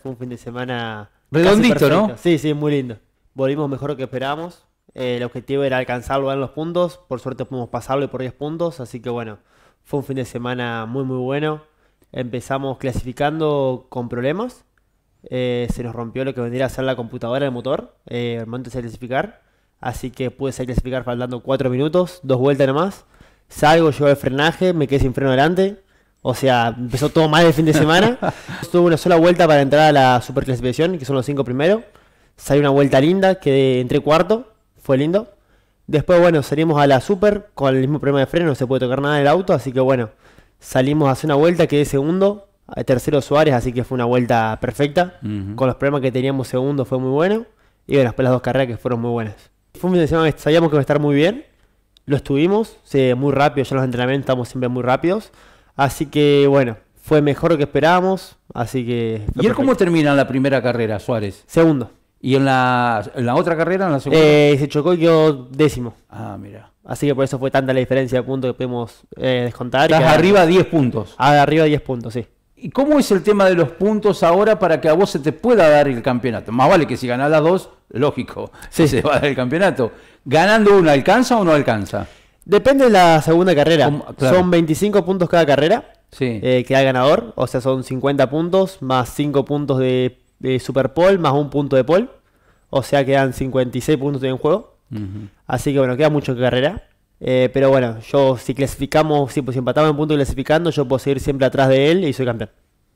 Fue un fin de semana. Redondito, ¿no? Sí, sí, muy lindo. Volvimos mejor que esperábamos, eh, el objetivo era alcanzarlo en los puntos. Por suerte pudimos pasarlo por 10 puntos. Así que bueno, fue un fin de semana muy, muy bueno. Empezamos clasificando con problemas. Eh, se nos rompió lo que vendría a ser la computadora del motor el eh, momento de clasificar. Así que pude salir clasificar faltando 4 minutos, dos vueltas más, Salgo, llevo el frenaje, me quedé sin freno adelante. O sea, empezó todo mal el fin de semana. Tuve una sola vuelta para entrar a la superclasificación, que son los cinco primeros. Salió una vuelta linda, que entré cuarto, fue lindo. Después, bueno, salimos a la super con el mismo problema de freno, no se puede tocar nada en el auto, así que bueno, salimos a hacer una vuelta, quedé segundo, tercero Suárez, así que fue una vuelta perfecta. Con los problemas que teníamos segundo fue muy bueno. Y bueno, después las dos carreras que fueron muy buenas. Fue un fin de semana sabíamos que iba a estar muy bien. Lo estuvimos, eh, muy rápido, ya los entrenamientos estamos siempre muy rápidos. Así que bueno, fue mejor que esperábamos. Así que. ¿Y cómo termina la primera carrera, Suárez? Segundo. ¿Y en la, en la otra carrera, en la segunda? Eh, se chocó y quedó décimo. Ah, mira. Así que por eso fue tanta la diferencia de puntos que podemos eh, descontar. Estás arriba 10 puntos. Ah, arriba 10 puntos, sí. ¿Y cómo es el tema de los puntos ahora para que a vos se te pueda dar el campeonato? Más vale que si ganás las dos, lógico, se se va a dar el campeonato. ¿Ganando uno alcanza o no alcanza? Depende de la segunda carrera. Son 25 puntos cada carrera. Sí. Eh, que da ganador. O sea, son 50 puntos más 5 puntos de, Super Pole más un punto de Pole. O sea, quedan 56 puntos en juego. Así que bueno, queda mucho en carrera. Eh, pero bueno, yo si clasificamos, si, pues, si empatamos en punto clasificando, yo puedo seguir siempre atrás de él y soy campeón.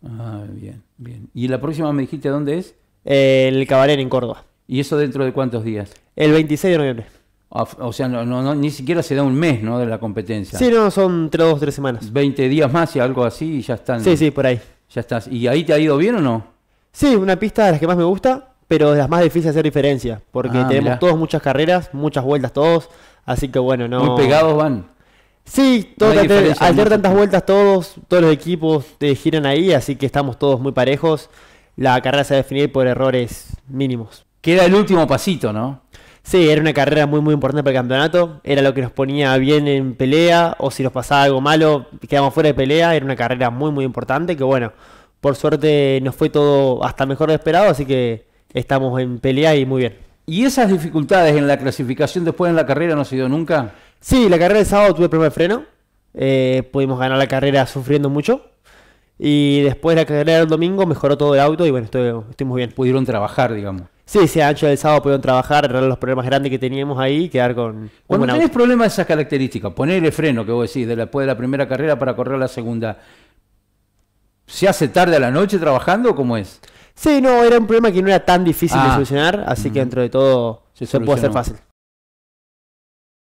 Ah, bien, bien. ¿Y la próxima me dijiste dónde es? Eh, el Cabaret en Córdoba. ¿Y eso dentro de cuántos días? El 26 de noviembre. O sea, no, ni siquiera se da un mes ¿no? de la competencia. Sí, no, son tres, dos, tres semanas. 20 días más y algo así y ya están. Sí, sí, por ahí. Ya estás. ¿Y ahí te ha ido bien o no? Sí, una pista de las que más me gusta, pero de las más difíciles de hacer diferencia. Porque ah, tenemos todos muchas carreras, muchas vueltas todos. Así que bueno, no. Muy pegados van. Sí, al hacer tantas vueltas todos, todos los equipos te eh, giran ahí, así que estamos todos muy parejos. La carrera se va a definir por errores mínimos. Queda el último pasito, ¿no? Sí, era una carrera muy muy importante para el campeonato, era lo que nos ponía bien en pelea, o si nos pasaba algo malo, quedamos fuera de pelea, era una carrera muy muy importante, que bueno, por suerte nos fue todo hasta mejor de esperado, así que estamos en pelea y muy bien. ¿Y esas dificultades en la clasificación después en la carrera no se sido nunca? Sí, la carrera del sábado tuve el primer freno, eh, pudimos ganar la carrera sufriendo mucho, y después la carrera del domingo mejoró todo el auto y bueno, estoy, estoy bien. Pudieron trabajar, digamos. Sí, se ha ancho pudieron trabajar, arreglar los problemas grandes que teníamos ahí, quedar con. Cuando tenés problemas de esas características, poner el freno que vos decís después de la primera carrera para correr la segunda, ¿se hace tarde a la noche trabajando o cómo es? Sí, no, era un problema que no era tan difícil de ah. solucionar, así que mm. dentro de todo se, puede hacer fácil.